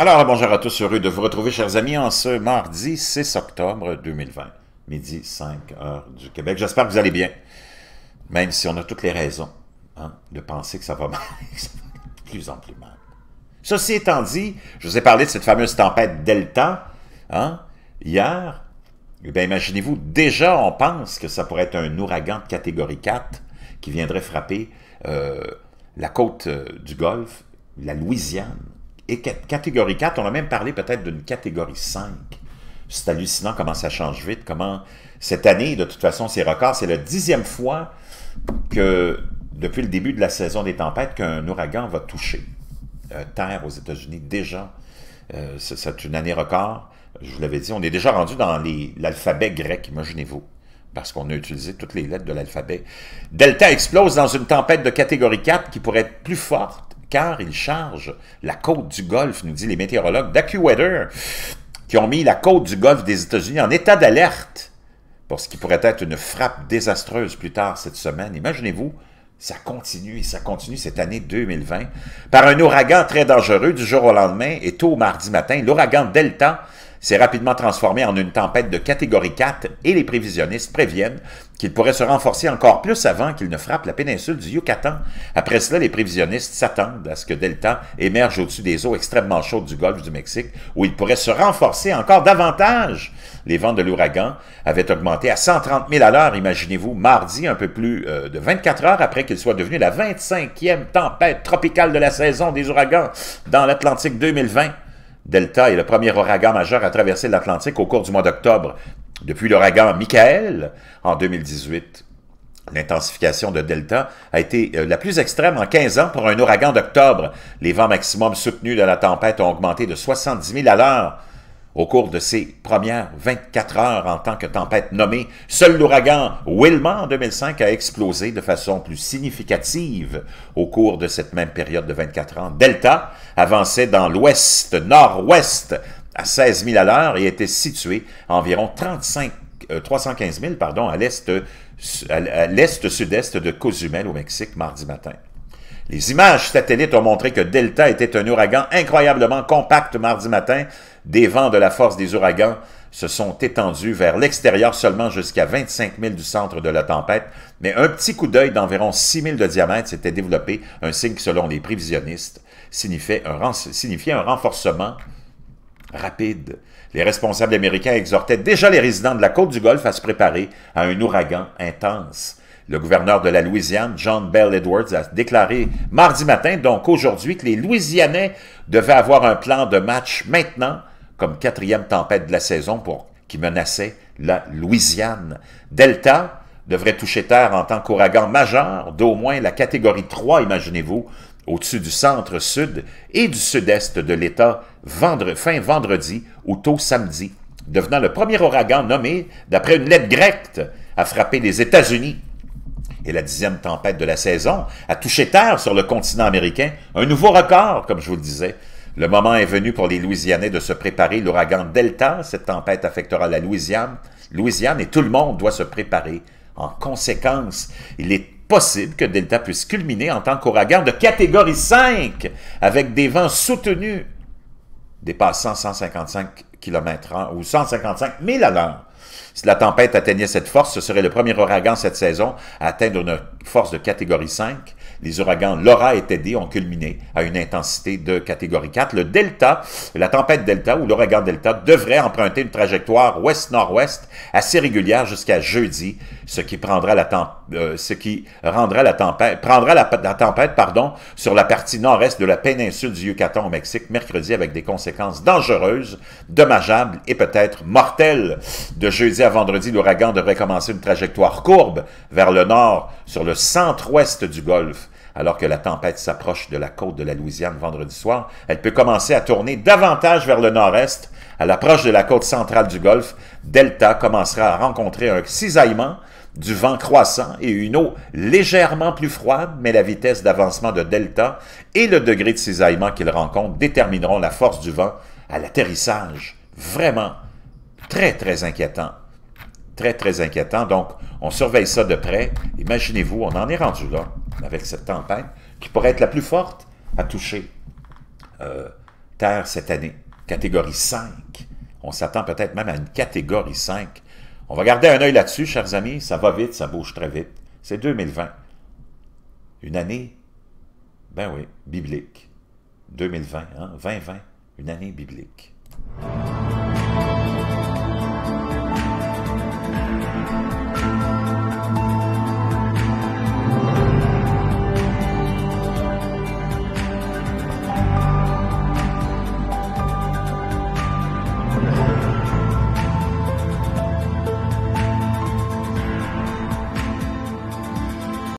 Alors, bonjour à tous, heureux de vous retrouver, chers amis, en ce mardi 6 octobre 2020, midi 5 heures du Québec. J'espère que vous allez bien, même si on a toutes les raisons hein, de penser que ça va mal, de plus en plus mal. Ceci étant dit, je vous ai parlé de cette fameuse tempête Delta hein, hier. Eh bien, imaginez-vous, déjà on pense que ça pourrait être un ouragan de catégorie 4 qui viendrait frapper euh, la côte euh, du Golfe, la Louisiane, et catégorie 4, on a même parlé peut-être d'une catégorie 5. C'est hallucinant comment ça change vite, comment cette année, de toute façon, c'est record, c'est la dixième fois que depuis le début de la saison des tempêtes qu'un ouragan va toucher euh, terre aux États-Unis déjà. Euh, c'est une année record. Je vous l'avais dit, on est déjà rendu dans l'alphabet grec, imaginez-vous, parce qu'on a utilisé toutes les lettres de l'alphabet. Delta explose dans une tempête de catégorie 4 qui pourrait être plus forte car il charge la côte du Golfe, nous dit les météorologues d'AccuWeather, qui ont mis la côte du Golfe des États-Unis en état d'alerte pour ce qui pourrait être une frappe désastreuse plus tard cette semaine. Imaginez-vous, ça continue et ça continue cette année 2020 par un ouragan très dangereux du jour au lendemain et tôt mardi matin. L'ouragan Delta s'est rapidement transformé en une tempête de catégorie 4 et les prévisionnistes préviennent qu'il pourrait se renforcer encore plus avant qu'il ne frappe la péninsule du Yucatan. Après cela, les prévisionnistes s'attendent à ce que Delta émerge au-dessus des eaux extrêmement chaudes du golfe du Mexique, où il pourrait se renforcer encore davantage. Les vents de l'ouragan avaient augmenté à 130 000 à l'heure, imaginez-vous, mardi, un peu plus euh, de 24 heures après qu'il soit devenu la 25e tempête tropicale de la saison des ouragans dans l'Atlantique 2020. Delta est le premier ouragan majeur à traverser l'Atlantique au cours du mois d'octobre. Depuis l'ouragan Michael en 2018, L'intensification de Delta a été euh, la plus extrême en 15 ans pour un ouragan d'octobre. Les vents maximums soutenus de la tempête ont augmenté de 70 000 à l'heure au cours de ces premières 24 heures en tant que tempête nommée, seul l'ouragan Wilma en 2005 a explosé de façon plus significative. Au cours de cette même période de 24 ans, Delta avançait dans l'ouest-nord-ouest à 16 000 à l'heure et était situé à environ 35, euh, 315 000 pardon, à l'est-sud-est de Cozumel au Mexique mardi matin. Les images satellites ont montré que Delta était un ouragan incroyablement compact mardi matin. Des vents de la force des ouragans se sont étendus vers l'extérieur seulement jusqu'à 25 000 du centre de la tempête, mais un petit coup d'œil d'environ 6 000 de diamètre s'était développé, un signe qui, selon les prévisionnistes, signifiait un, signifiait un renforcement rapide. Les responsables américains exhortaient déjà les résidents de la côte du Golfe à se préparer à un ouragan intense. Le gouverneur de la Louisiane, John Bell Edwards, a déclaré mardi matin, donc aujourd'hui, que les Louisianais devaient avoir un plan de match maintenant, comme quatrième tempête de la saison pour, qui menaçait la Louisiane. Delta devrait toucher terre en tant qu'ouragan majeur d'au moins la catégorie 3, imaginez-vous, au-dessus du centre-sud et du sud-est de l'État fin vendredi ou tôt samedi, devenant le premier ouragan nommé, d'après une lettre grecque, à frapper les États-Unis et la dixième tempête de la saison, a touché terre sur le continent américain. Un nouveau record, comme je vous le disais. Le moment est venu pour les Louisianais de se préparer. L'ouragan Delta, cette tempête affectera la Louisiane, Louisiane et tout le monde doit se préparer. En conséquence, il est possible que Delta puisse culminer en tant qu'ouragan de catégorie 5 avec des vents soutenus dépassant 155 km/h ou 155 000 à l'heure. Si la tempête atteignait cette force, ce serait le premier ouragan cette saison à atteindre une force de catégorie 5. Les ouragans Laura et Teddy ont culminé à une intensité de catégorie 4. Le Delta, la tempête Delta ou l'ouragan Delta devrait emprunter une trajectoire ouest-nord-ouest assez régulière jusqu'à jeudi, ce qui prendra la tempête euh, ce qui rendra la tempête, prendra la, tempête pardon, sur la partie nord-est de la péninsule du Yucatan au Mexique mercredi avec des conséquences dangereuses, dommageables et peut-être mortelles. De jeudi à vendredi, l'ouragan devrait commencer une trajectoire courbe vers le nord sur le centre-ouest du golfe alors que la tempête s'approche de la côte de la Louisiane vendredi soir, elle peut commencer à tourner davantage vers le nord-est. À l'approche de la côte centrale du Golfe, Delta commencera à rencontrer un cisaillement du vent croissant et une eau légèrement plus froide, mais la vitesse d'avancement de Delta et le degré de cisaillement qu'il rencontre détermineront la force du vent à l'atterrissage. Vraiment très, très inquiétant très, très inquiétant. Donc, on surveille ça de près. Imaginez-vous, on en est rendu là avec cette tempête qui pourrait être la plus forte à toucher euh, Terre cette année. Catégorie 5. On s'attend peut-être même à une catégorie 5. On va garder un œil là-dessus, chers amis. Ça va vite, ça bouge très vite. C'est 2020. Une année, ben oui, biblique. 2020, hein? 2020, une année biblique.